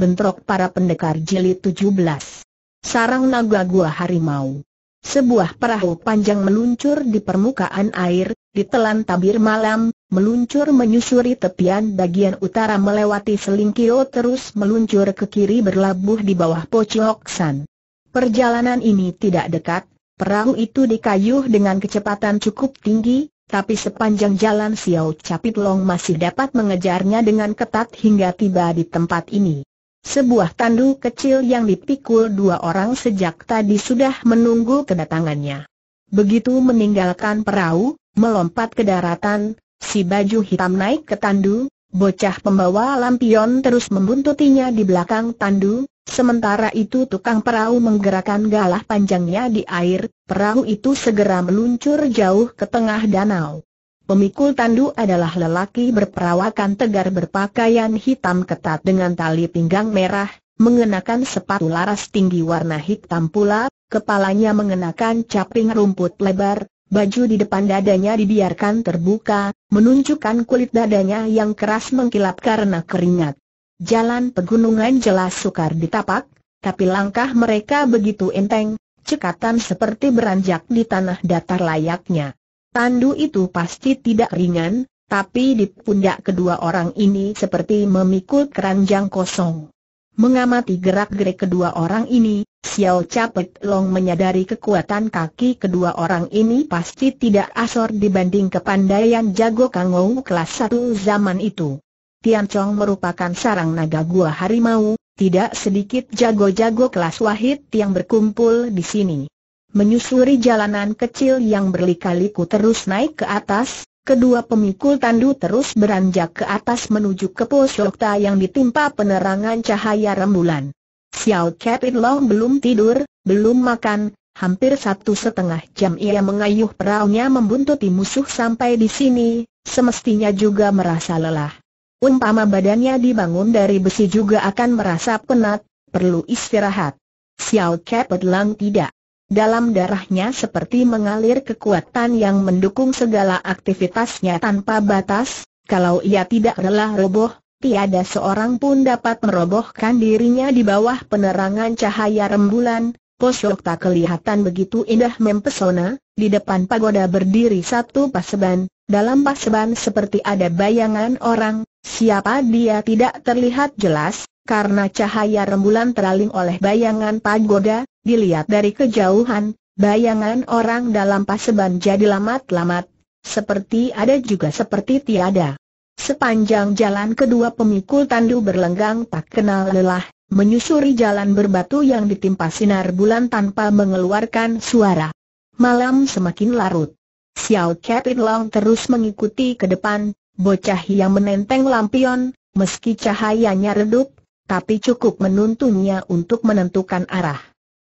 Bentrok para pendekar jeli 17 Sarang naga gua harimau Sebuah perahu panjang meluncur di permukaan air, ditelan tabir malam, meluncur menyusuri tepian bagian utara melewati Selingkio terus meluncur ke kiri berlabuh di bawah pocioksan Perjalanan ini tidak dekat, perahu itu dikayuh dengan kecepatan cukup tinggi, tapi sepanjang jalan Xiao Capit Long masih dapat mengejarnya dengan ketat hingga tiba di tempat ini. Sebuah tandu kecil yang dipikul dua orang sejak tadi sudah menunggu kedatangannya. Begitu meninggalkan perahu, melompat ke daratan, si baju hitam naik ke tandu, bocah pembawa lampion terus membuntutinya di belakang tandu, sementara itu tukang perahu menggerakkan galah panjangnya di air, perahu itu segera meluncur jauh ke tengah danau. Pemikul tandu adalah lelaki berperawakan tegar berpakaian hitam ketat dengan tali pinggang merah, mengenakan sepatu laras tinggi warna hitam pula, kepalanya mengenakan caping rumput lebar, baju di depan dadanya dibiarkan terbuka, menunjukkan kulit dadanya yang keras mengkilap karena keringat. Jalan pegunungan jelas sukar ditapak, tapi langkah mereka begitu enteng, cekatan seperti beranjak di tanah datar layaknya. Tandu itu pasti tidak ringan, tapi di pundak kedua orang ini seperti memikul keranjang kosong. Mengamati gerak-gerik kedua orang ini, Xiao Capet Long menyadari kekuatan kaki kedua orang ini pasti tidak asor dibanding kepandaian jago kangong kelas satu zaman itu. Tian Chong merupakan sarang naga gua harimau, tidak sedikit jago-jago kelas wahid yang berkumpul di sini. Menyusuri jalanan kecil yang berlikaliku terus naik ke atas, kedua pemikul tandu terus beranjak ke atas menuju ke Posyokta yang ditimpa penerangan cahaya rembulan. Xiao Capit Long belum tidur, belum makan, hampir satu setengah jam ia mengayuh peraunya membuntuti musuh sampai di sini, semestinya juga merasa lelah. Umpama badannya dibangun dari besi juga akan merasa penat, perlu istirahat. Xiao Capit Lang tidak. Dalam darahnya seperti mengalir kekuatan yang mendukung segala aktivitasnya tanpa batas, kalau ia tidak rela roboh, tiada seorang pun dapat merobohkan dirinya di bawah penerangan cahaya rembulan, Posyok tak kelihatan begitu indah mempesona, di depan pagoda berdiri satu paseban, dalam paseban seperti ada bayangan orang, siapa dia tidak terlihat jelas, karena cahaya rembulan teraling oleh bayangan pagoda, dilihat dari kejauhan, bayangan orang dalam paseban jadi lamat-lamat, seperti ada juga seperti tiada. Sepanjang jalan kedua pemikul tandu berlenggang tak kenal lelah, menyusuri jalan berbatu yang ditimpa sinar bulan tanpa mengeluarkan suara. Malam semakin larut. Xiao Kepin Long terus mengikuti ke depan, bocah yang menenteng lampion, meski cahayanya redup, tapi cukup menuntunnya untuk menentukan arah.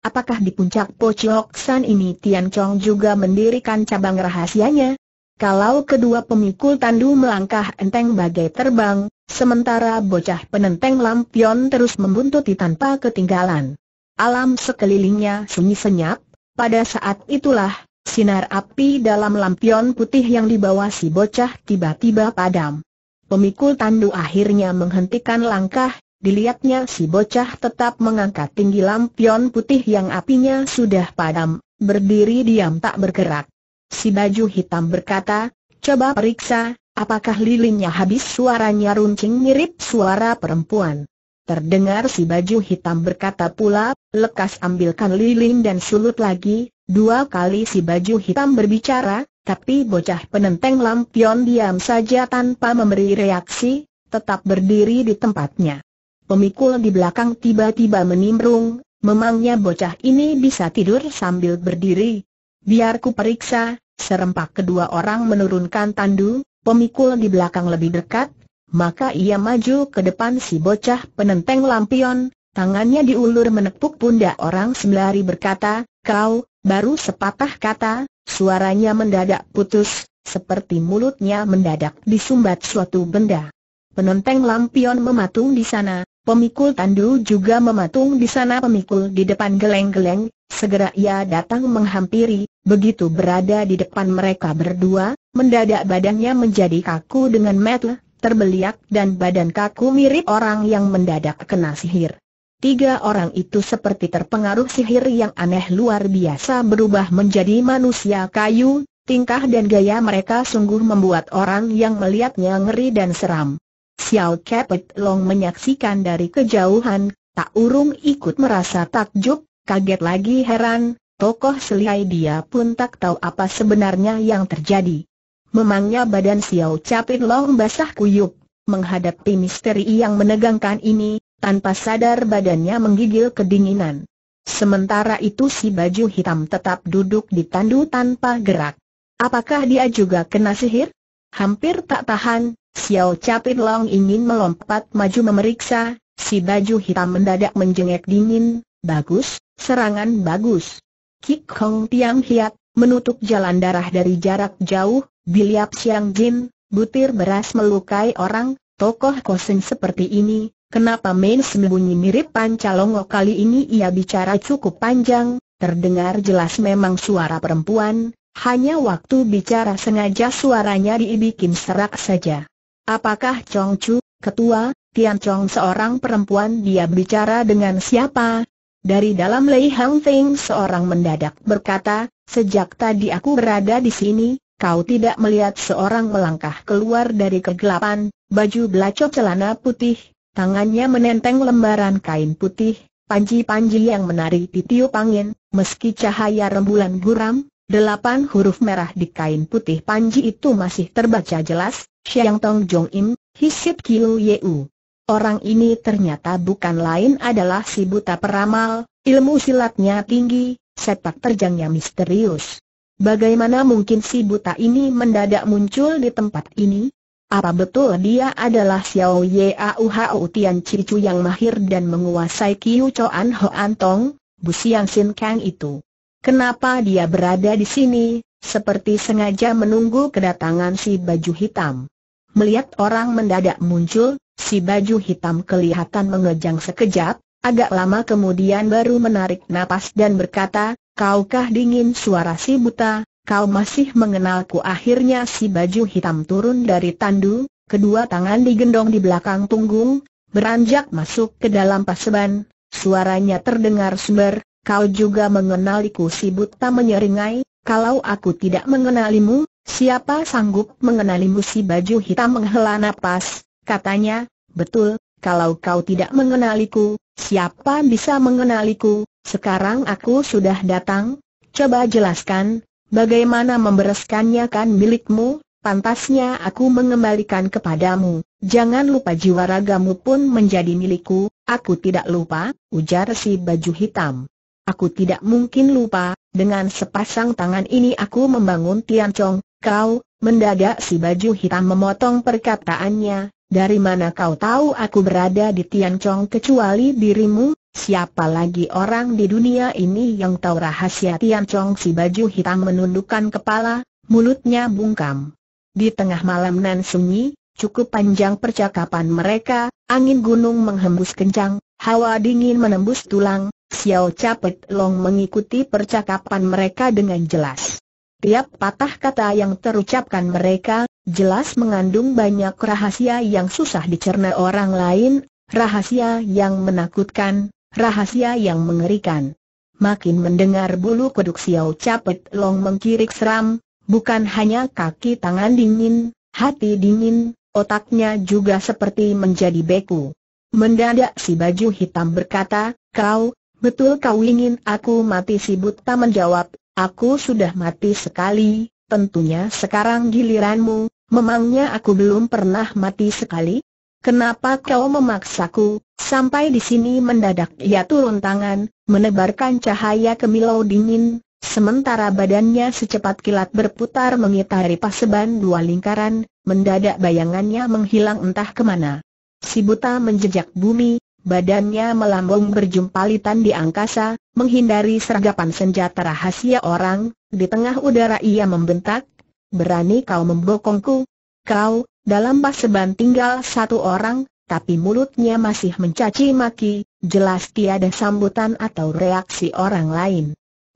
Apakah di puncak Pociok San ini Tian Chong juga mendirikan cabang rahasianya? Kalau kedua pemikul tandu melangkah enteng bagai terbang, sementara bocah penenteng lampion terus membuntuti tanpa ketinggalan. Alam sekelilingnya sunyi senyap, pada saat itulah, sinar api dalam lampion putih yang dibawa si bocah tiba-tiba padam. Pemikul tandu akhirnya menghentikan langkah, Dilihatnya si bocah tetap mengangkat tinggi lampion putih yang apinya sudah padam, berdiri diam tak bergerak. Si baju hitam berkata, coba periksa, apakah lilinnya habis suaranya runcing mirip suara perempuan. Terdengar si baju hitam berkata pula, lekas ambilkan lilin dan sulut lagi, dua kali si baju hitam berbicara, tapi bocah penenteng lampion diam saja tanpa memberi reaksi, tetap berdiri di tempatnya pemikul di belakang tiba-tiba menimbrung, memangnya bocah ini bisa tidur sambil berdiri. Biar ku periksa, serempak kedua orang menurunkan tandu, pemikul di belakang lebih dekat, maka ia maju ke depan si bocah penenteng lampion, tangannya diulur menepuk pundak orang sembari berkata, kau, baru sepatah kata, suaranya mendadak putus, seperti mulutnya mendadak disumbat suatu benda. Penenteng lampion mematung di sana, Pemikul tandu juga mematung di sana pemikul di depan geleng-geleng, segera ia datang menghampiri, begitu berada di depan mereka berdua, mendadak badannya menjadi kaku dengan metel, terbeliak dan badan kaku mirip orang yang mendadak kena sihir. Tiga orang itu seperti terpengaruh sihir yang aneh luar biasa berubah menjadi manusia kayu, tingkah dan gaya mereka sungguh membuat orang yang melihatnya ngeri dan seram. Xiao Kepet Long menyaksikan dari kejauhan, tak urung ikut merasa takjub, kaget lagi heran, tokoh selihai dia pun tak tahu apa sebenarnya yang terjadi. Memangnya badan Xiao Capit Long basah kuyup, menghadapi misteri yang menegangkan ini, tanpa sadar badannya menggigil kedinginan. Sementara itu si baju hitam tetap duduk di tandu tanpa gerak. Apakah dia juga kena sihir? Hampir tak tahan, Xiao Capit Long ingin melompat maju memeriksa, si baju hitam mendadak menjengek dingin, bagus, serangan bagus. Kik Hong Tiang Hiat, menutup jalan darah dari jarak jauh, biliap siang jin, butir beras melukai orang, tokoh kosen seperti ini, Kenapa Main sembunyi mirip Pancalongo kali ini ia bicara cukup panjang, terdengar jelas memang suara perempuan, hanya waktu bicara sengaja suaranya diibikin serak saja. Apakah Chong Chu, ketua, Tian Chong seorang perempuan dia bicara dengan siapa? Dari dalam Lei Hang Ting seorang mendadak berkata, sejak tadi aku berada di sini, kau tidak melihat seorang melangkah keluar dari kegelapan, baju belacok celana putih, tangannya menenteng lembaran kain putih, panji-panji yang menari di tiup angin, meski cahaya rembulan guram, delapan huruf merah di kain putih panji itu masih terbaca jelas, Xiang Tong Jong Im, Hisip Kiu Yeu. Orang ini ternyata bukan lain adalah si buta peramal, ilmu silatnya tinggi, sepak terjangnya misterius. Bagaimana mungkin si buta ini mendadak muncul di tempat ini? Apa betul dia adalah Xiao Ye U Tian Cicu yang mahir dan menguasai Kiu Ho An Tong, Bu Siang Sin Kang itu? Kenapa dia berada di sini, seperti sengaja menunggu kedatangan si baju hitam? Melihat orang mendadak muncul, si baju hitam kelihatan mengejang sekejap, agak lama kemudian baru menarik napas dan berkata, Kaukah dingin suara si buta, kau masih mengenalku akhirnya si baju hitam turun dari tandu, kedua tangan digendong di belakang tunggung, beranjak masuk ke dalam paseban, suaranya terdengar sumber, kau juga mengenaliku si buta menyeringai, kalau aku tidak mengenalimu, Siapa sanggup mengenali musi baju hitam menghela nafas, katanya, betul, kalau kau tidak mengenaliku, siapa bisa mengenaliku, sekarang aku sudah datang, coba jelaskan, bagaimana membereskannya kan milikmu, pantasnya aku mengembalikan kepadamu, jangan lupa jiwa ragamu pun menjadi milikku, aku tidak lupa, ujar si baju hitam aku tidak mungkin lupa, dengan sepasang tangan ini aku membangun Tian Chong, kau, mendadak si baju hitam memotong perkataannya, dari mana kau tahu aku berada di Tian Chong kecuali dirimu, siapa lagi orang di dunia ini yang tahu rahasia Tian Chong si baju hitam menundukkan kepala, mulutnya bungkam. Di tengah malam nan sunyi, cukup panjang percakapan mereka, angin gunung menghembus kencang, hawa dingin menembus tulang, Xiao Capet Long mengikuti percakapan mereka dengan jelas. Tiap patah kata yang terucapkan mereka, jelas mengandung banyak rahasia yang susah dicerna orang lain, rahasia yang menakutkan, rahasia yang mengerikan. Makin mendengar bulu kuduk Xiao Capet Long mengkirik seram, bukan hanya kaki tangan dingin, hati dingin, otaknya juga seperti menjadi beku. Mendadak si baju hitam berkata, kau, Betul kau ingin aku mati si buta menjawab, aku sudah mati sekali, tentunya sekarang giliranmu, memangnya aku belum pernah mati sekali? Kenapa kau memaksaku? Sampai di sini mendadak ia turun tangan, menebarkan cahaya kemilau dingin, Sementara badannya secepat kilat berputar mengitari paseban dua lingkaran, mendadak bayangannya menghilang entah kemana. Si buta menjejak bumi, Badannya melambung berjumpalitan di angkasa, menghindari seragapan senjata rahasia orang, di tengah udara ia membentak, berani kau membokongku? Kau, dalam paseban tinggal satu orang, tapi mulutnya masih mencaci maki, jelas tiada sambutan atau reaksi orang lain.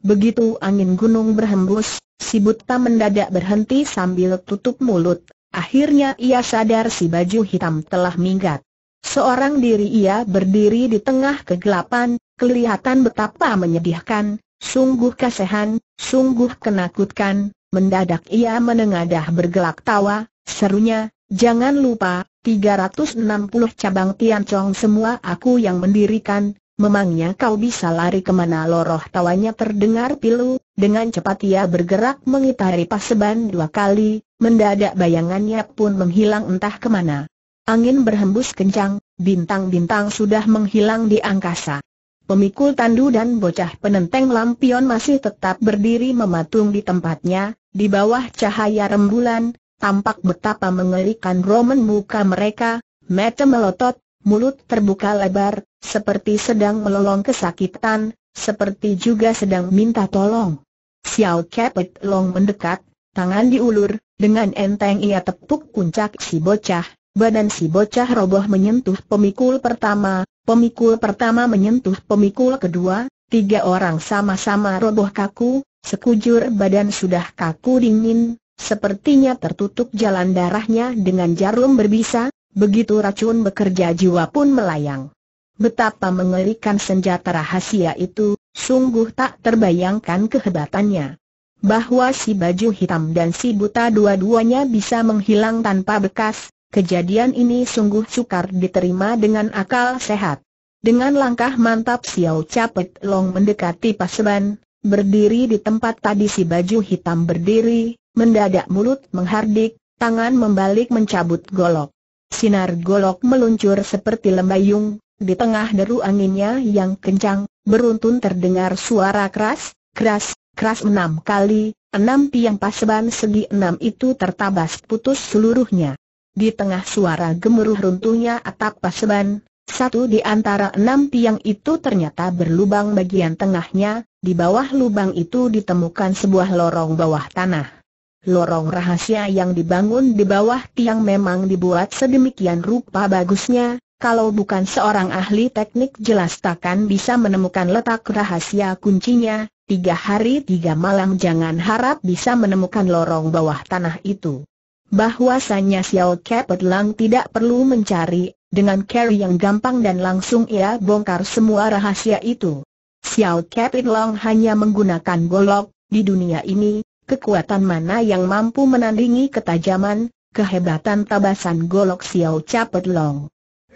Begitu angin gunung berhembus, si buta mendadak berhenti sambil tutup mulut, akhirnya ia sadar si baju hitam telah minggat. Seorang diri ia berdiri di tengah kegelapan, kelihatan betapa menyedihkan, sungguh kasihan, sungguh kenakutkan, mendadak ia menengadah bergelak tawa, serunya, jangan lupa, 360 cabang Tiancong semua aku yang mendirikan, memangnya kau bisa lari kemana loroh tawanya terdengar pilu, dengan cepat ia bergerak mengitari paseban dua kali, mendadak bayangannya pun menghilang entah kemana. Angin berhembus kencang, bintang-bintang sudah menghilang di angkasa. Pemikul tandu dan bocah penenteng lampion masih tetap berdiri mematung di tempatnya, di bawah cahaya rembulan, tampak betapa mengerikan roman muka mereka, mata melotot, mulut terbuka lebar, seperti sedang melolong kesakitan, seperti juga sedang minta tolong. Xiao Kepet Long mendekat, tangan diulur, dengan enteng ia tepuk puncak si bocah, Badan si bocah roboh menyentuh pemikul pertama, pemikul pertama menyentuh pemikul kedua, tiga orang sama-sama roboh kaku, sekujur badan sudah kaku dingin, sepertinya tertutup jalan darahnya dengan jarum berbisa, begitu racun bekerja jiwa pun melayang. Betapa mengerikan senjata rahasia itu, sungguh tak terbayangkan kehebatannya. Bahwa si baju hitam dan si buta dua-duanya bisa menghilang tanpa bekas, Kejadian ini sungguh sukar diterima dengan akal sehat. Dengan langkah mantap Xiao Capet Long mendekati Paseban, berdiri di tempat tadi si baju hitam berdiri, mendadak mulut menghardik, tangan membalik mencabut golok. Sinar golok meluncur seperti lembayung, di tengah deru anginnya yang kencang, beruntun terdengar suara keras, keras, keras enam kali, enam tiang paseban segi enam itu tertabas putus seluruhnya. Di tengah suara gemuruh runtuhnya atap paseban, satu di antara enam tiang itu ternyata berlubang bagian tengahnya, di bawah lubang itu ditemukan sebuah lorong bawah tanah. Lorong rahasia yang dibangun di bawah tiang memang dibuat sedemikian rupa bagusnya, kalau bukan seorang ahli teknik jelas takkan bisa menemukan letak rahasia kuncinya, tiga hari tiga malam jangan harap bisa menemukan lorong bawah tanah itu bahwasannya Xiao Kepet Lang tidak perlu mencari, dengan carry yang gampang dan langsung ia bongkar semua rahasia itu. Xiao Kepet Lang hanya menggunakan golok, di dunia ini, kekuatan mana yang mampu menandingi ketajaman, kehebatan tabasan golok Xiao Kepet Lang.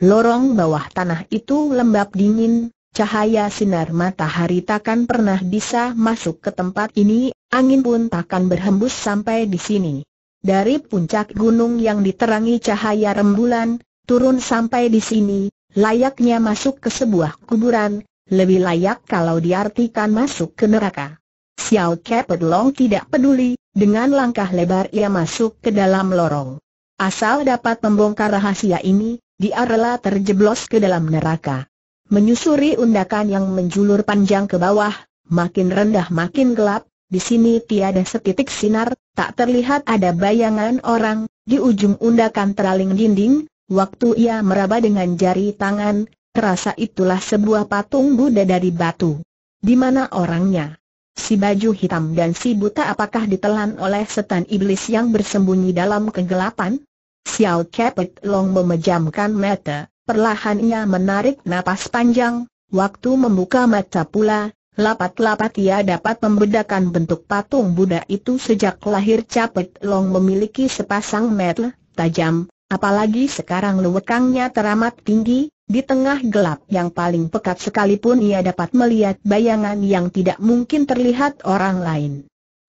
Lorong bawah tanah itu lembab dingin, cahaya sinar matahari takkan pernah bisa masuk ke tempat ini, angin pun takkan berhembus sampai di sini. Dari puncak gunung yang diterangi cahaya rembulan, turun sampai di sini, layaknya masuk ke sebuah kuburan, lebih layak kalau diartikan masuk ke neraka. Xiao Kepet Long tidak peduli, dengan langkah lebar ia masuk ke dalam lorong. Asal dapat membongkar rahasia ini, dia rela terjeblos ke dalam neraka. Menyusuri undakan yang menjulur panjang ke bawah, makin rendah makin gelap, di sini tiada setitik sinar, tak terlihat ada bayangan orang, di ujung undakan teraling dinding, waktu ia meraba dengan jari tangan, terasa itulah sebuah patung Buddha dari batu. Di mana orangnya? Si baju hitam dan si buta apakah ditelan oleh setan iblis yang bersembunyi dalam kegelapan? Xiao Kepet Long memejamkan mata, perlahan ia menarik napas panjang, waktu membuka mata pula, Lapat-lapat ia dapat membedakan bentuk patung Buddha itu sejak lahir Capet Long memiliki sepasang metel, tajam, apalagi sekarang lewekangnya teramat tinggi, di tengah gelap yang paling pekat sekalipun ia dapat melihat bayangan yang tidak mungkin terlihat orang lain.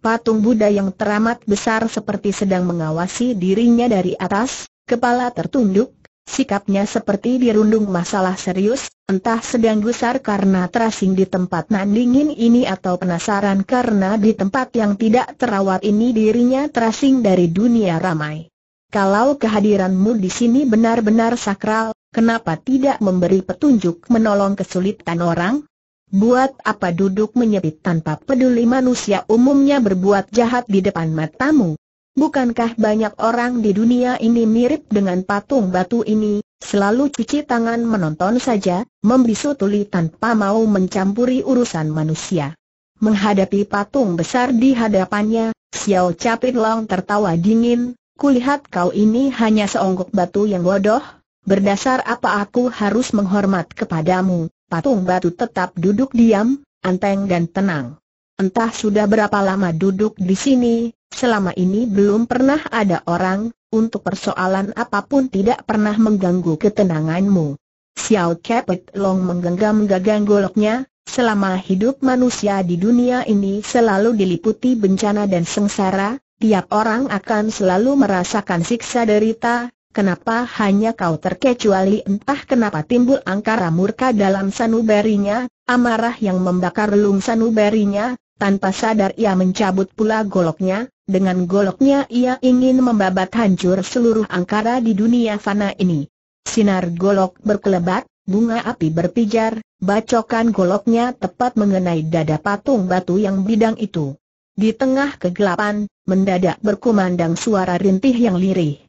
Patung Buddha yang teramat besar seperti sedang mengawasi dirinya dari atas, kepala tertunduk, sikapnya seperti dirundung masalah serius, Entah sedang gusar karena terasing di tempat nan dingin ini atau penasaran karena di tempat yang tidak terawat ini dirinya terasing dari dunia ramai. Kalau kehadiranmu di sini benar-benar sakral, kenapa tidak memberi petunjuk menolong kesulitan orang? Buat apa duduk menyepit tanpa peduli manusia umumnya berbuat jahat di depan matamu? Bukankah banyak orang di dunia ini mirip dengan patung batu ini, Selalu cuci tangan menonton saja, membisu tuli tanpa mau mencampuri urusan manusia. Menghadapi patung besar di hadapannya, Xiao Capit Long tertawa dingin, kulihat kau ini hanya seonggok batu yang bodoh, berdasar apa aku harus menghormat kepadamu, patung batu tetap duduk diam, anteng dan tenang. Entah sudah berapa lama duduk di sini, Selama ini belum pernah ada orang, untuk persoalan apapun tidak pernah mengganggu ketenanganmu. Xiao Kepet Long menggenggam gagang goloknya, selama hidup manusia di dunia ini selalu diliputi bencana dan sengsara, tiap orang akan selalu merasakan siksa derita, Kenapa hanya kau terkecuali entah kenapa timbul angkara murka dalam sanubarinya, amarah yang membakar lung sanubarinya, tanpa sadar ia mencabut pula goloknya, dengan goloknya ia ingin membabat hancur seluruh angkara di dunia fana ini. Sinar golok berkelebat, bunga api berpijar, bacokan goloknya tepat mengenai dada patung batu yang bidang itu. Di tengah kegelapan, mendadak berkumandang suara rintih yang lirih.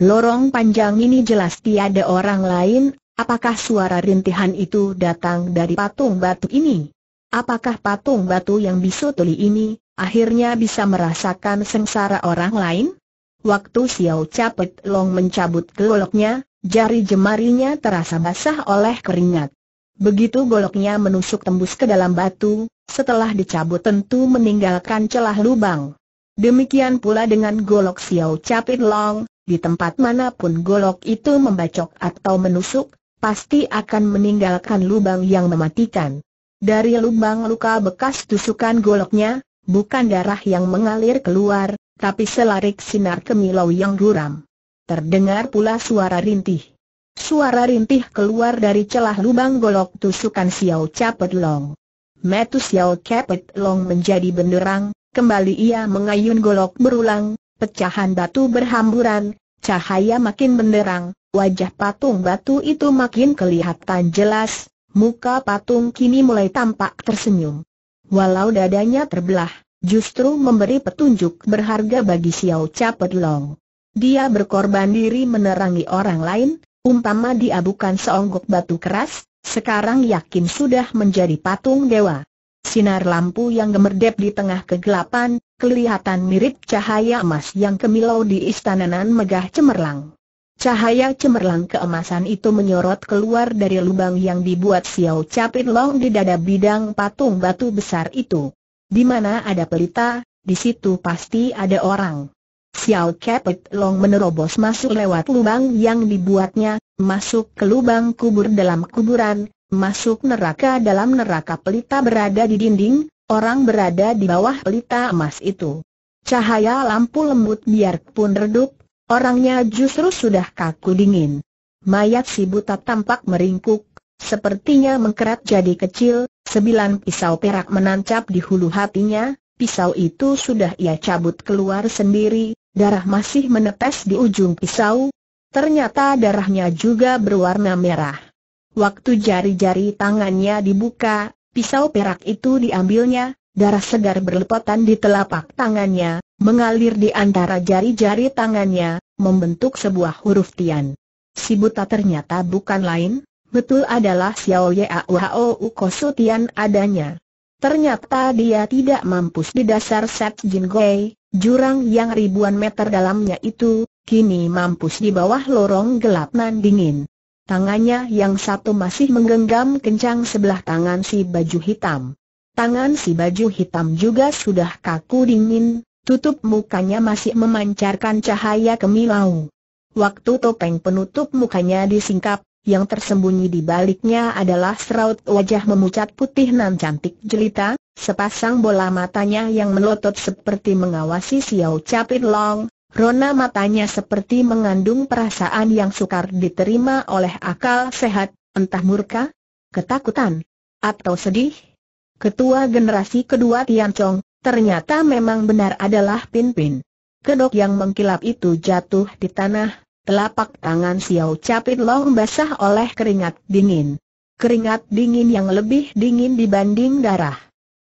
Lorong panjang ini jelas tiada orang lain, apakah suara rintihan itu datang dari patung batu ini? Apakah patung batu yang bisu tuli ini, akhirnya bisa merasakan sengsara orang lain? Waktu Xiao Capet Long mencabut goloknya, jari jemarinya terasa basah oleh keringat. Begitu goloknya menusuk tembus ke dalam batu, setelah dicabut tentu meninggalkan celah lubang. Demikian pula dengan golok Xiao Capit Long, di tempat manapun golok itu membacok atau menusuk, pasti akan meninggalkan lubang yang mematikan. Dari lubang luka bekas tusukan goloknya, bukan darah yang mengalir keluar, tapi selarik sinar kemilau yang guram. Terdengar pula suara rintih. Suara rintih keluar dari celah lubang golok tusukan Xiao Capet Long. Metu Xiao Capet Long menjadi benderang, kembali ia mengayun golok berulang, pecahan batu berhamburan, cahaya makin benderang, wajah patung batu itu makin kelihatan jelas, muka patung kini mulai tampak tersenyum. Walau dadanya terbelah, justru memberi petunjuk berharga bagi Xiao Capet Long. Dia berkorban diri menerangi orang lain, umpama dia bukan seonggok batu keras, sekarang yakin sudah menjadi patung dewa. Sinar lampu yang gemerdep di tengah kegelapan, kelihatan mirip cahaya emas yang kemilau di istana megah cemerlang. Cahaya cemerlang keemasan itu menyorot keluar dari lubang yang dibuat Xiao Capit Long di dada bidang patung batu besar itu. Di mana ada pelita, di situ pasti ada orang. Xiao Capit Long menerobos masuk lewat lubang yang dibuatnya, masuk ke lubang kubur dalam kuburan, masuk neraka dalam neraka pelita berada di dinding, orang berada di bawah pelita emas itu. Cahaya lampu lembut biarpun redup, Orangnya justru sudah kaku dingin. Mayat si buta tampak meringkuk, sepertinya mengkerat jadi kecil, Sembilan pisau perak menancap di hulu hatinya, pisau itu sudah ia cabut keluar sendiri, darah masih menetes di ujung pisau, ternyata darahnya juga berwarna merah. Waktu jari-jari tangannya dibuka, pisau perak itu diambilnya, darah segar berlepotan di telapak tangannya, mengalir di antara jari-jari tangannya, membentuk sebuah huruf tian. Si buta ternyata bukan lain, betul adalah Xiao Yao Ukosu Tian adanya. Ternyata dia tidak mampus di dasar Set Jin Gui, jurang yang ribuan meter dalamnya itu, kini mampus di bawah lorong gelap nan dingin. Tangannya yang satu masih menggenggam kencang sebelah tangan si baju hitam. Tangan si baju hitam juga sudah kaku dingin, Tutup mukanya masih memancarkan cahaya kemilau. Waktu topeng penutup mukanya disingkap, yang tersembunyi di baliknya adalah seraut wajah memucat putih nan cantik jelita, sepasang bola matanya yang melotot seperti mengawasi Xiao Capit Long, rona matanya seperti mengandung perasaan yang sukar diterima oleh akal sehat, entah murka, ketakutan, atau sedih. Ketua generasi kedua Tian Chong, Ternyata memang benar adalah pin Kedok yang mengkilap itu jatuh di tanah, telapak tangan Xiao Capit Long basah oleh keringat dingin. Keringat dingin yang lebih dingin dibanding darah.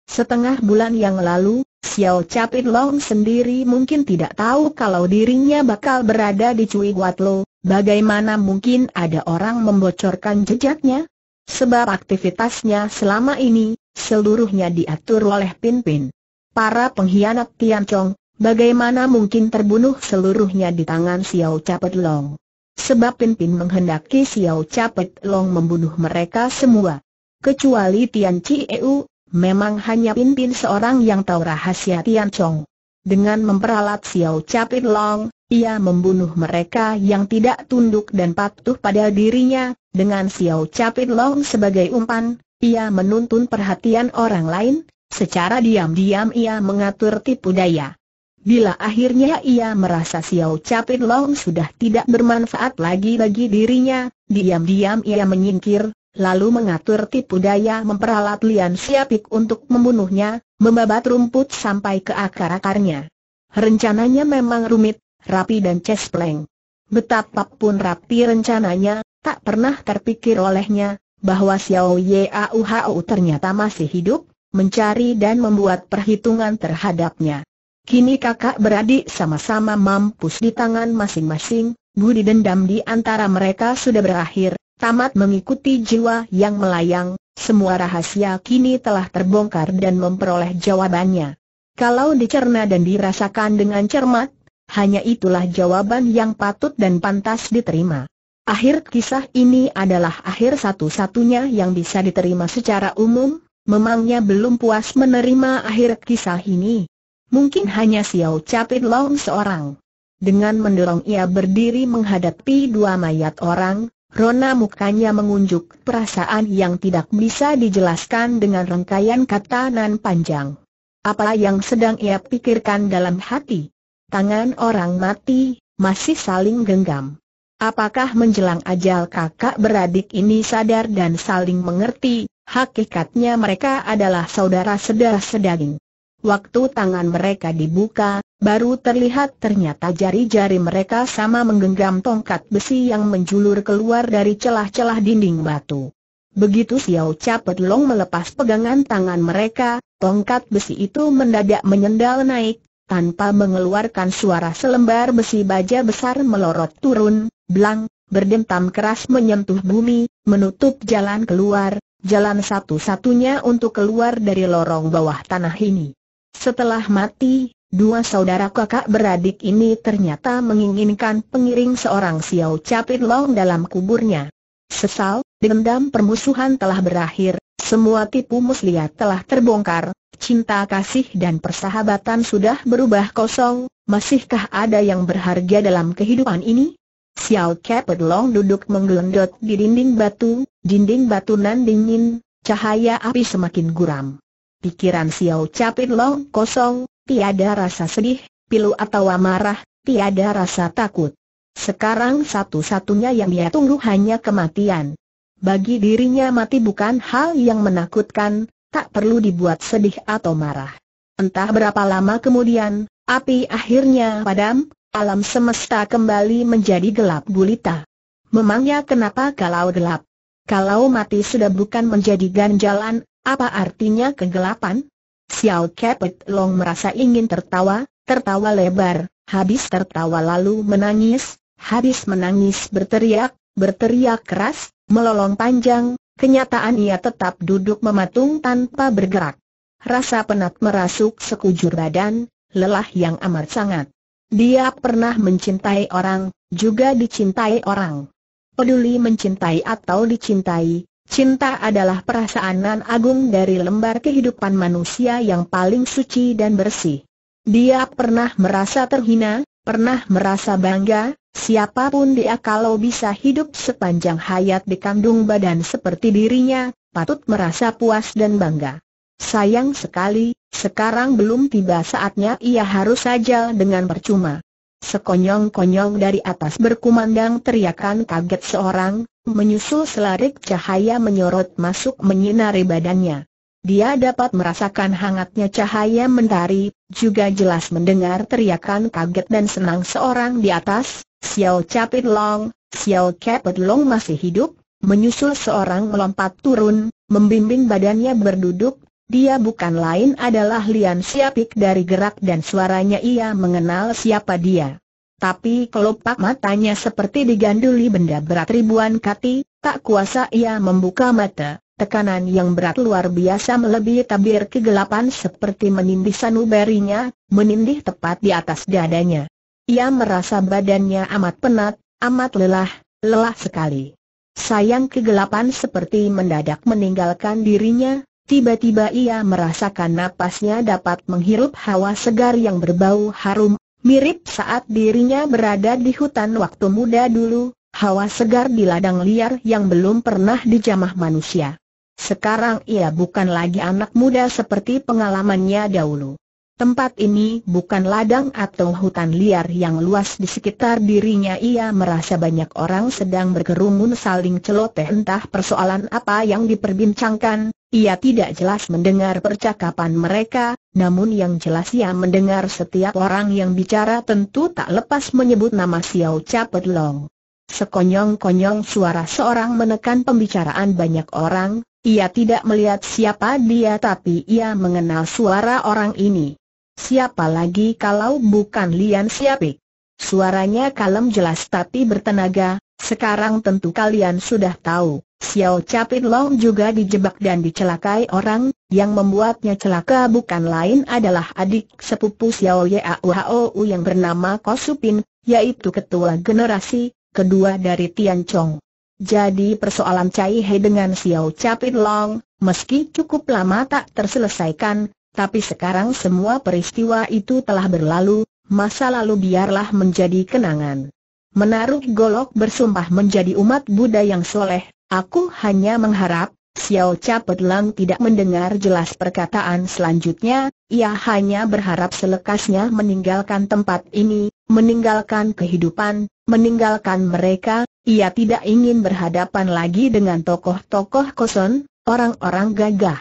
Setengah bulan yang lalu, Xiao Capit Long sendiri mungkin tidak tahu kalau dirinya bakal berada di Cui Guat bagaimana mungkin ada orang membocorkan jejaknya? Sebab aktivitasnya selama ini, seluruhnya diatur oleh Pin-Pin. Para pengkhianat Tian Chong, bagaimana mungkin terbunuh seluruhnya di tangan Xiao Capet Long? Sebab Pin menghendaki Xiao Capet Long membunuh mereka semua. Kecuali Tian Chi EU, memang hanya Pin seorang yang tahu rahasia Tian Chong. Dengan memperalat Xiao Capet Long, ia membunuh mereka yang tidak tunduk dan patuh pada dirinya, dengan Xiao Capet Long sebagai umpan, ia menuntun perhatian orang lain, Secara diam-diam ia mengatur tipu daya. Bila akhirnya ia merasa Xiao Capit Long sudah tidak bermanfaat lagi bagi dirinya, diam-diam ia menyingkir, lalu mengatur tipu daya memperalat Lian Siapik untuk membunuhnya, membabat rumput sampai ke akar-akarnya. Rencananya memang rumit, rapi dan cespleng. Betapapun rapi rencananya, tak pernah terpikir olehnya, bahwa Xiao Yauhou ternyata masih hidup, mencari dan membuat perhitungan terhadapnya. Kini kakak beradik sama-sama mampus di tangan masing-masing, budi dendam di antara mereka sudah berakhir, tamat mengikuti jiwa yang melayang, semua rahasia kini telah terbongkar dan memperoleh jawabannya. Kalau dicerna dan dirasakan dengan cermat, hanya itulah jawaban yang patut dan pantas diterima. Akhir kisah ini adalah akhir satu-satunya yang bisa diterima secara umum, memangnya belum puas menerima akhir kisah ini. Mungkin hanya Xiao Capit Long seorang. Dengan mendorong ia berdiri menghadapi dua mayat orang, Rona mukanya mengunjuk perasaan yang tidak bisa dijelaskan dengan rangkaian kata nan panjang. Apa yang sedang ia pikirkan dalam hati? Tangan orang mati, masih saling genggam. Apakah menjelang ajal kakak beradik ini sadar dan saling mengerti, hakikatnya mereka adalah saudara sedarah sedaging. Waktu tangan mereka dibuka, baru terlihat ternyata jari-jari mereka sama menggenggam tongkat besi yang menjulur keluar dari celah-celah dinding batu. Begitu Xiao Capet Long melepas pegangan tangan mereka, tongkat besi itu mendadak menyendal naik, tanpa mengeluarkan suara selembar besi baja besar melorot turun, belang, berdentam keras menyentuh bumi, menutup jalan keluar, jalan satu-satunya untuk keluar dari lorong bawah tanah ini. Setelah mati, dua saudara kakak beradik ini ternyata menginginkan pengiring seorang Xiao Capit Long dalam kuburnya. Sesal, dendam permusuhan telah berakhir, semua tipu muslihat telah terbongkar, cinta kasih dan persahabatan sudah berubah kosong, masihkah ada yang berharga dalam kehidupan ini? Xiao Kepet Long duduk menggelendot di dinding batu, dinding batu nan dingin, cahaya api semakin guram. Pikiran Xiao Capit Long kosong, tiada rasa sedih, pilu atau amarah, tiada rasa takut. Sekarang satu-satunya yang dia tunggu hanya kematian. Bagi dirinya mati bukan hal yang menakutkan, tak perlu dibuat sedih atau marah. Entah berapa lama kemudian, api akhirnya padam, alam semesta kembali menjadi gelap gulita. Memangnya kenapa kalau gelap? Kalau mati sudah bukan menjadi ganjalan, apa artinya kegelapan? Xiao Kepet Long merasa ingin tertawa, tertawa lebar, habis tertawa lalu menangis, habis menangis berteriak, berteriak keras, melolong panjang, kenyataan ia tetap duduk mematung tanpa bergerak. Rasa penat merasuk sekujur badan, lelah yang amat sangat. Dia pernah mencintai orang, juga dicintai orang. Peduli mencintai atau dicintai, cinta adalah perasaanan agung dari lembar kehidupan manusia yang paling suci dan bersih. Dia pernah merasa terhina, pernah merasa bangga, siapapun dia kalau bisa hidup sepanjang hayat di kandung badan seperti dirinya, patut merasa puas dan bangga. Sayang sekali, sekarang belum tiba saatnya ia harus saja dengan percuma. Sekonyong-konyong dari atas berkumandang teriakan kaget seorang, menyusul selarik cahaya menyorot masuk menyinari badannya. Dia dapat merasakan hangatnya cahaya mentari, juga jelas mendengar teriakan kaget dan senang seorang di atas, Xiao Capit Long, Xiao Capit Long masih hidup, menyusul seorang melompat turun, membimbing badannya berduduk, dia bukan lain adalah Lian Siapik dari gerak dan suaranya ia mengenal siapa dia. Tapi kelopak matanya seperti diganduli benda berat ribuan kati, tak kuasa ia membuka mata. Tekanan yang berat luar biasa melebihi tabir kegelapan seperti menindih sanubarinya, menindih tepat di atas dadanya. Ia merasa badannya amat penat, amat lelah, lelah sekali. Sayang kegelapan seperti mendadak meninggalkan dirinya, Tiba-tiba ia merasakan napasnya dapat menghirup hawa segar yang berbau harum, mirip saat dirinya berada di hutan waktu muda dulu, hawa segar di ladang liar yang belum pernah dijamah manusia. Sekarang ia bukan lagi anak muda seperti pengalamannya dahulu. Tempat ini bukan ladang atau hutan liar yang luas di sekitar dirinya ia merasa banyak orang sedang berkerumun saling celoteh entah persoalan apa yang diperbincangkan, ia tidak jelas mendengar percakapan mereka, namun yang jelas ia mendengar setiap orang yang bicara tentu tak lepas menyebut nama Xiao Capet Long. Sekonyong-konyong suara seorang menekan pembicaraan banyak orang, ia tidak melihat siapa dia tapi ia mengenal suara orang ini. Siapa lagi kalau bukan Lian Siapik? Suaranya kalem jelas tapi bertenaga, sekarang tentu kalian sudah tahu. Xiao Capit Long juga dijebak dan dicelakai orang, yang membuatnya celaka bukan lain adalah adik sepupu Xiao Yauhou yang bernama Kosupin, yaitu ketua generasi, kedua dari Tian Chong. Jadi persoalan Cai He dengan Xiao Capit Long, meski cukup lama tak terselesaikan, tapi sekarang semua peristiwa itu telah berlalu, masa lalu biarlah menjadi kenangan. Menaruh golok bersumpah menjadi umat Buddha yang soleh, Aku hanya mengharap, Xiao Capet Lang tidak mendengar jelas perkataan selanjutnya, ia hanya berharap selekasnya meninggalkan tempat ini, meninggalkan kehidupan, meninggalkan mereka, ia tidak ingin berhadapan lagi dengan tokoh-tokoh kosong, orang-orang gagah.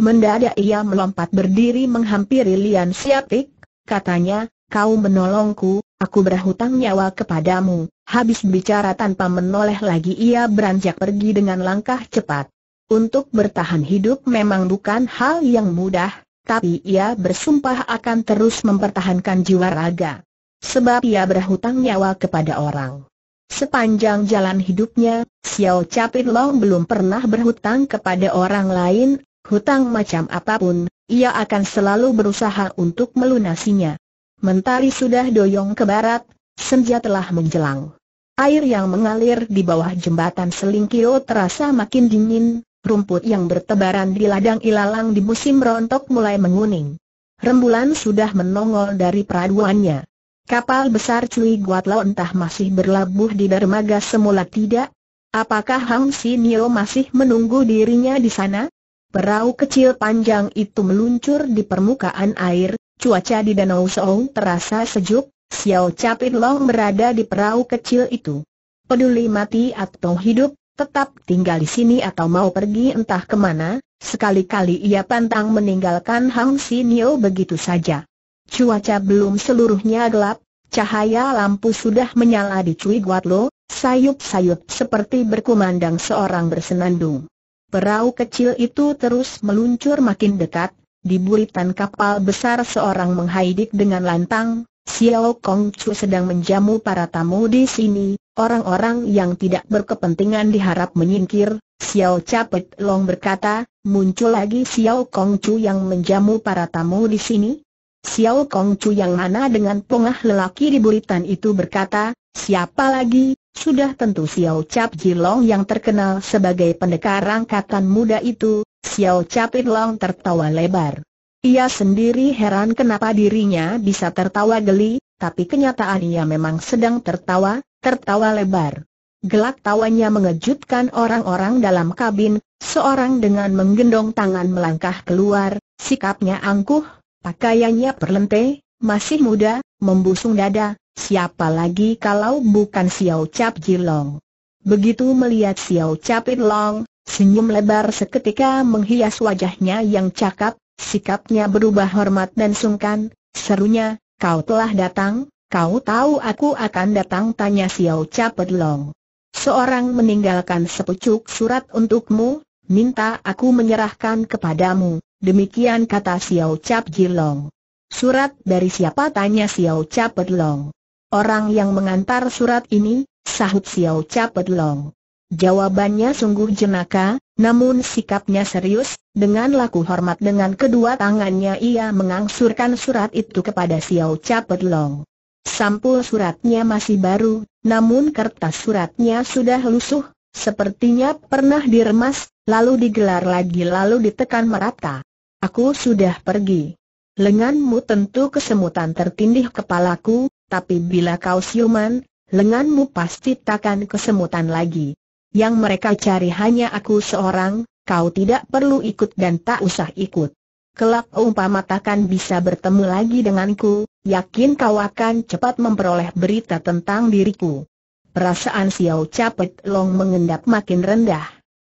Mendadak ia melompat berdiri menghampiri Lian Siatik, katanya, kau menolongku, aku berhutang nyawa kepadamu, Habis bicara tanpa menoleh lagi ia beranjak pergi dengan langkah cepat. Untuk bertahan hidup memang bukan hal yang mudah, tapi ia bersumpah akan terus mempertahankan jiwa raga. Sebab ia berhutang nyawa kepada orang. Sepanjang jalan hidupnya, Xiao Capit Long belum pernah berhutang kepada orang lain, hutang macam apapun, ia akan selalu berusaha untuk melunasinya. Mentari sudah doyong ke barat, senja telah menjelang. Air yang mengalir di bawah jembatan Selingkio terasa makin dingin, rumput yang bertebaran di ladang ilalang di musim rontok mulai menguning. Rembulan sudah menongol dari peraduannya. Kapal besar Cui Guatlo entah masih berlabuh di dermaga semula tidak? Apakah Hang Sinio masih menunggu dirinya di sana? Perahu kecil panjang itu meluncur di permukaan air, cuaca di Danau Soong terasa sejuk, Xiao Capit Long berada di perahu kecil itu. Peduli mati atau hidup, tetap tinggal di sini atau mau pergi entah kemana, sekali-kali ia pantang meninggalkan Hang Nio begitu saja. Cuaca belum seluruhnya gelap, cahaya lampu sudah menyala di Cui Guat Lo, sayup-sayup seperti berkumandang seorang bersenandung. Perahu kecil itu terus meluncur makin dekat, di buritan kapal besar seorang menghaidik dengan lantang, Xiao Kong Chu sedang menjamu para tamu di sini, orang-orang yang tidak berkepentingan diharap menyingkir, Xiao Capet Long berkata, muncul lagi Xiao Kong Chu yang menjamu para tamu di sini? Xiao Kong Chu yang mana dengan pongah lelaki di buritan itu berkata, siapa lagi, sudah tentu Xiao Cap Jilong yang terkenal sebagai pendekar angkatan muda itu, Xiao Capit Long tertawa lebar. Ia sendiri heran kenapa dirinya bisa tertawa geli, tapi kenyataan ia memang sedang tertawa, tertawa lebar. Gelak tawanya mengejutkan orang-orang dalam kabin, seorang dengan menggendong tangan melangkah keluar, sikapnya angkuh, pakaiannya perlente, masih muda, membusung dada, siapa lagi kalau bukan Xiao Cap Jilong. Begitu melihat Xiao Cap Jilong, senyum lebar seketika menghias wajahnya yang cakap, Sikapnya berubah hormat dan sungkan, serunya, kau telah datang, kau tahu aku akan datang tanya Xiao Cha Pedlong. Seorang meninggalkan sepucuk surat untukmu, minta aku menyerahkan kepadamu, demikian kata Xiao Cap Jilong. Surat dari siapa tanya Xiao Chap Pedlong. Orang yang mengantar surat ini, sahut Xiao Chap Pedlong. Jawabannya sungguh jenaka, namun sikapnya serius, dengan laku hormat dengan kedua tangannya ia mengangsurkan surat itu kepada Xiao Capet Long. Sampul suratnya masih baru, namun kertas suratnya sudah lusuh, sepertinya pernah diremas, lalu digelar lagi lalu ditekan merata. Aku sudah pergi. Lenganmu tentu kesemutan tertindih kepalaku, tapi bila kau siuman, lenganmu pasti takkan kesemutan lagi. Yang mereka cari hanya aku seorang, kau tidak perlu ikut dan tak usah ikut. Kelak umpama takkan bisa bertemu lagi denganku, yakin kau akan cepat memperoleh berita tentang diriku. Perasaan Xiao Capet Long mengendap makin rendah.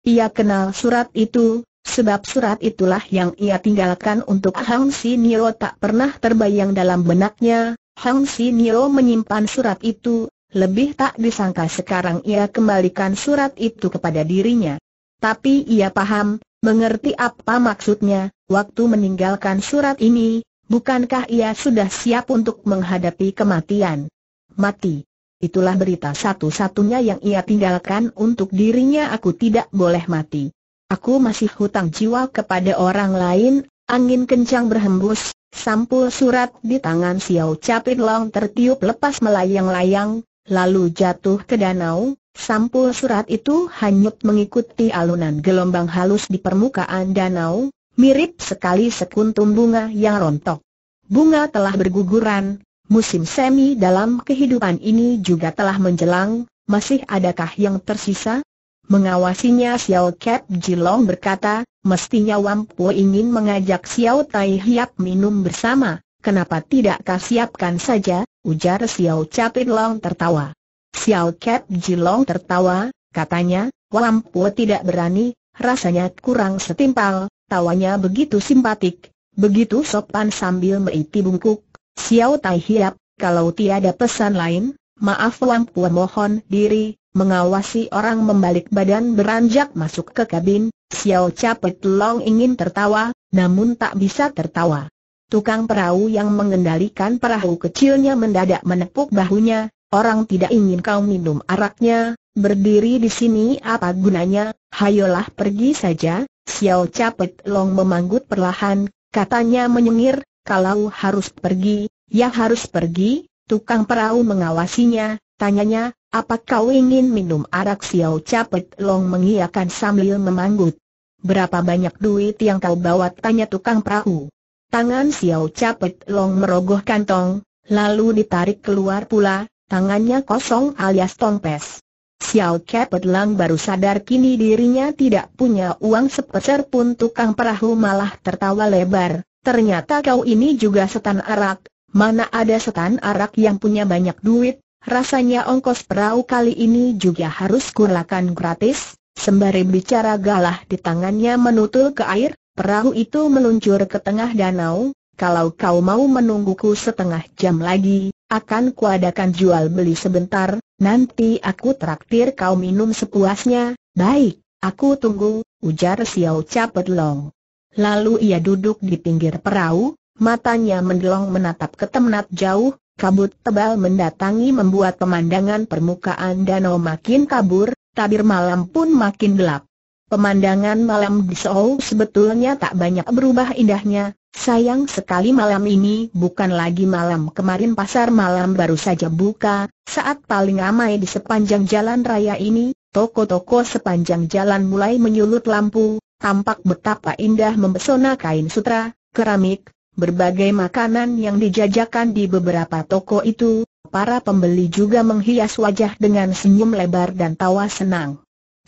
Ia kenal surat itu, sebab surat itulah yang ia tinggalkan untuk Hang Si Niro tak pernah terbayang dalam benaknya. Hang Si Niro menyimpan surat itu, lebih tak disangka sekarang ia kembalikan surat itu kepada dirinya. Tapi ia paham, mengerti apa maksudnya, waktu meninggalkan surat ini, bukankah ia sudah siap untuk menghadapi kematian? Mati. Itulah berita satu-satunya yang ia tinggalkan untuk dirinya aku tidak boleh mati. Aku masih hutang jiwa kepada orang lain, angin kencang berhembus, sampul surat di tangan Xiao Capit Long tertiup lepas melayang-layang, lalu jatuh ke danau, sampul surat itu hanyut mengikuti alunan gelombang halus di permukaan danau, mirip sekali sekuntum bunga yang rontok. Bunga telah berguguran, musim semi dalam kehidupan ini juga telah menjelang, masih adakah yang tersisa? Mengawasinya Xiao Cat Jilong berkata, mestinya Wampu ingin mengajak Xiao Tai Hiap minum bersama, kenapa tidak siapkan saja? ujar Xiao Capit Long tertawa. Xiao Cat Jilong tertawa, katanya, Wampu tidak berani, rasanya kurang setimpal, tawanya begitu simpatik, begitu sopan sambil meiti bungkuk. Xiao Tai Hiap, kalau tiada pesan lain, maaf Wang Wampu mohon diri, mengawasi orang membalik badan beranjak masuk ke kabin, Xiao Capit Long ingin tertawa, namun tak bisa tertawa. Tukang perahu yang mengendalikan perahu kecilnya mendadak menepuk bahunya, orang tidak ingin kau minum araknya, berdiri di sini apa gunanya, hayolah pergi saja, Xiao Capet Long memanggut perlahan, katanya menyengir, kalau harus pergi, ya harus pergi, tukang perahu mengawasinya, tanyanya, apa kau ingin minum arak Xiao Capet Long mengiakan sambil memanggut. Berapa banyak duit yang kau bawa? Tanya tukang perahu. Tangan Xiao Capet Long merogoh kantong, lalu ditarik keluar pula, tangannya kosong alias tongpes. Xiao Capet Lang baru sadar kini dirinya tidak punya uang sepeser pun tukang perahu malah tertawa lebar. Ternyata kau ini juga setan arak, mana ada setan arak yang punya banyak duit, rasanya ongkos perahu kali ini juga harus kurlakan gratis. Sembari bicara galah di tangannya menutul ke air, Perahu itu meluncur ke tengah danau, kalau kau mau menungguku setengah jam lagi, akan kuadakan jual beli sebentar, nanti aku traktir kau minum sepuasnya, baik, aku tunggu, ujar Xiao Capet Long. Lalu ia duduk di pinggir perahu, matanya mendelong menatap ke tempat jauh, kabut tebal mendatangi membuat pemandangan permukaan danau makin kabur, tabir malam pun makin gelap. Pemandangan malam di Seoul sebetulnya tak banyak berubah indahnya, sayang sekali malam ini bukan lagi malam kemarin pasar malam baru saja buka, saat paling ramai di sepanjang jalan raya ini, toko-toko sepanjang jalan mulai menyulut lampu, tampak betapa indah membesona kain sutra, keramik, berbagai makanan yang dijajakan di beberapa toko itu, para pembeli juga menghias wajah dengan senyum lebar dan tawa senang.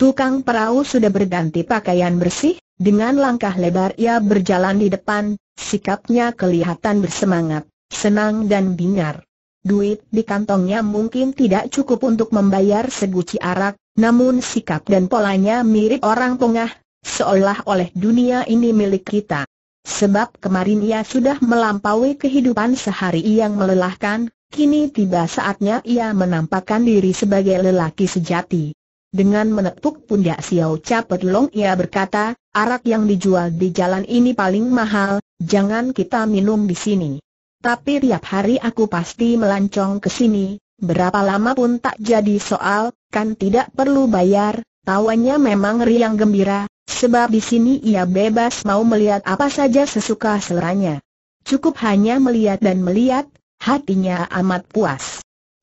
Tukang perahu sudah berganti pakaian bersih, dengan langkah lebar ia berjalan di depan, sikapnya kelihatan bersemangat, senang dan bingar. Duit di kantongnya mungkin tidak cukup untuk membayar seguci arak, namun sikap dan polanya mirip orang pengah, seolah olah dunia ini milik kita. Sebab kemarin ia sudah melampaui kehidupan sehari yang melelahkan, kini tiba saatnya ia menampakkan diri sebagai lelaki sejati. Dengan menepuk pundak Xiao Cha Long ia berkata, arak yang dijual di jalan ini paling mahal, jangan kita minum di sini. Tapi tiap hari aku pasti melancong ke sini, berapa lama pun tak jadi soal, kan tidak perlu bayar, Tawanya memang riang gembira, sebab di sini ia bebas mau melihat apa saja sesuka seleranya. Cukup hanya melihat dan melihat, hatinya amat puas.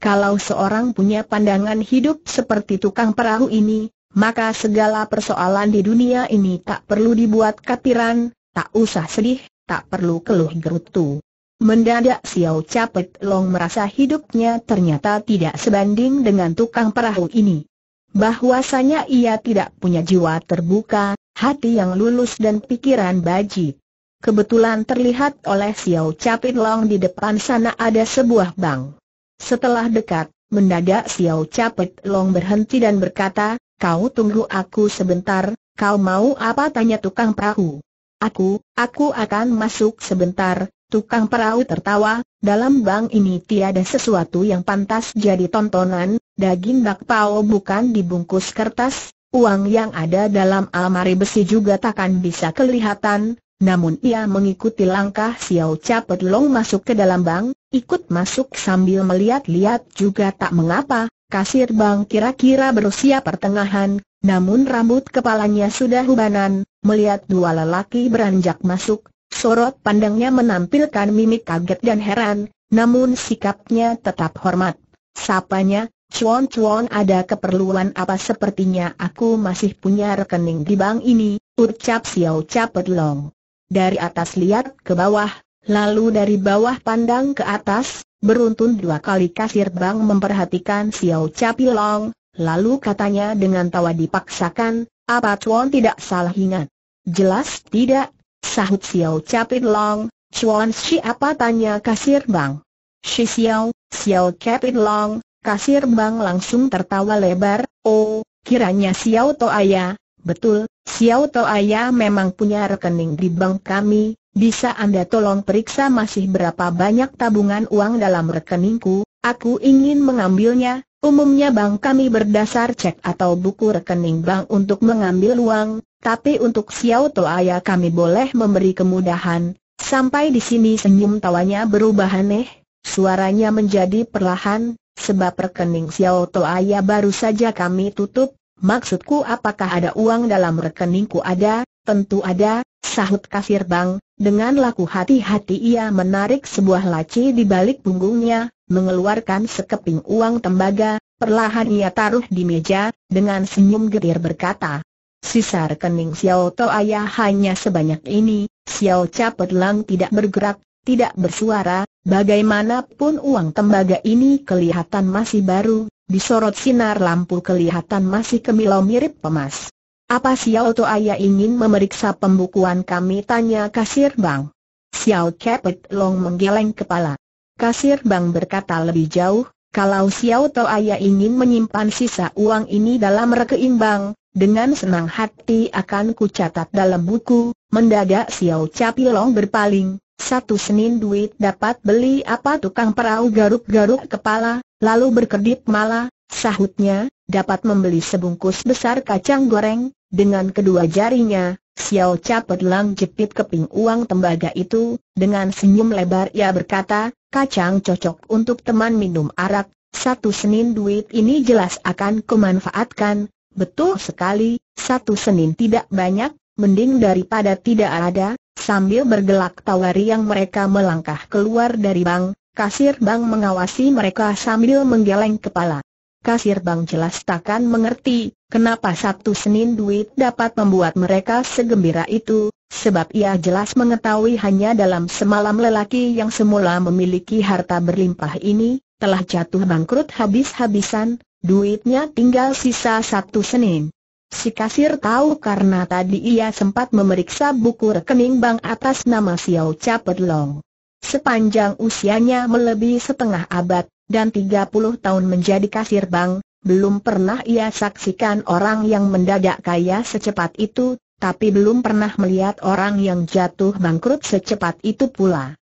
Kalau seorang punya pandangan hidup seperti tukang perahu ini, maka segala persoalan di dunia ini tak perlu dibuat kapiran, tak usah sedih, tak perlu keluh gerutu. Mendadak Xiao Capet Long merasa hidupnya ternyata tidak sebanding dengan tukang perahu ini. Bahwasanya ia tidak punya jiwa terbuka, hati yang lulus dan pikiran baji. Kebetulan terlihat oleh Xiao Capit Long di depan sana ada sebuah bank. Setelah dekat, mendadak Xiao Capet Long berhenti dan berkata, kau tunggu aku sebentar, kau mau apa tanya tukang perahu. Aku, aku akan masuk sebentar, tukang perahu tertawa, dalam bang ini tiada sesuatu yang pantas jadi tontonan, daging bakpao bukan dibungkus kertas, uang yang ada dalam almari besi juga takkan bisa kelihatan, namun ia mengikuti langkah Xiao Capet Long masuk ke dalam bank, ikut masuk sambil melihat-lihat juga tak mengapa, kasir bank kira-kira berusia pertengahan, namun rambut kepalanya sudah hubanan, melihat dua lelaki beranjak masuk, sorot pandangnya menampilkan mimik kaget dan heran, namun sikapnya tetap hormat. Sapanya, Chuan Chuan ada keperluan apa sepertinya aku masih punya rekening di bank ini, ucap Xiao Capet Long dari atas lihat ke bawah, lalu dari bawah pandang ke atas, beruntun dua kali kasir bang memperhatikan Xiao Capilong, lalu katanya dengan tawa dipaksakan, apa Chuan tidak salah ingat? Jelas tidak, sahut Xiao Capilong, Chuan apa? tanya kasir bang. Si Xiao, Xiao Capilong, kasir bang langsung tertawa lebar, oh, kiranya Xiao Toaya, betul, Xiao Toaya memang punya rekening di bank kami, bisa Anda tolong periksa masih berapa banyak tabungan uang dalam rekeningku, aku ingin mengambilnya, umumnya bank kami berdasar cek atau buku rekening bank untuk mengambil uang, tapi untuk Xiao Toaya kami boleh memberi kemudahan, sampai di sini senyum tawanya berubah aneh, suaranya menjadi perlahan, sebab rekening Xiao Toaya baru saja kami tutup, Maksudku apakah ada uang dalam rekeningku ada, tentu ada, sahut kasir bank, dengan laku hati-hati ia menarik sebuah laci di balik punggungnya, mengeluarkan sekeping uang tembaga, perlahan ia taruh di meja, dengan senyum getir berkata, Sisa rekening Xiao To Ayah hanya sebanyak ini, Xiao Capet Lang tidak bergerak, tidak bersuara, bagaimanapun uang tembaga ini kelihatan masih baru, disorot sinar lampu kelihatan masih kemilau mirip pemas. Apa Xiao To Aya ingin memeriksa pembukuan kami? Tanya kasir bang. Xiao Kepet Long menggeleng kepala. Kasir bang berkata lebih jauh, kalau Xiao To Aya ingin menyimpan sisa uang ini dalam rekening bank, dengan senang hati akan kucatat dalam buku. Mendadak Xiao Capilong berpaling, satu senin duit dapat beli apa tukang perahu garuk-garuk kepala, lalu berkedip malah, sahutnya, dapat membeli sebungkus besar kacang goreng, dengan kedua jarinya, Xiao Cha Pedlang jepit keping uang tembaga itu, dengan senyum lebar ia berkata, kacang cocok untuk teman minum arak, satu senin duit ini jelas akan kumanfaatkan, betul sekali, satu senin tidak banyak, mending daripada tidak ada, Sambil bergelak tawari yang mereka melangkah keluar dari bank, kasir bank mengawasi mereka sambil menggeleng kepala. Kasir bank jelas takkan mengerti, kenapa Sabtu Senin duit dapat membuat mereka segembira itu, sebab ia jelas mengetahui hanya dalam semalam lelaki yang semula memiliki harta berlimpah ini, telah jatuh bangkrut habis-habisan, duitnya tinggal sisa Sabtu Senin. Si kasir tahu karena tadi ia sempat memeriksa buku rekening bank atas nama Xiao Chapet Long. Sepanjang usianya melebihi setengah abad, dan 30 tahun menjadi kasir bank, belum pernah ia saksikan orang yang mendadak kaya secepat itu, tapi belum pernah melihat orang yang jatuh bangkrut secepat itu pula.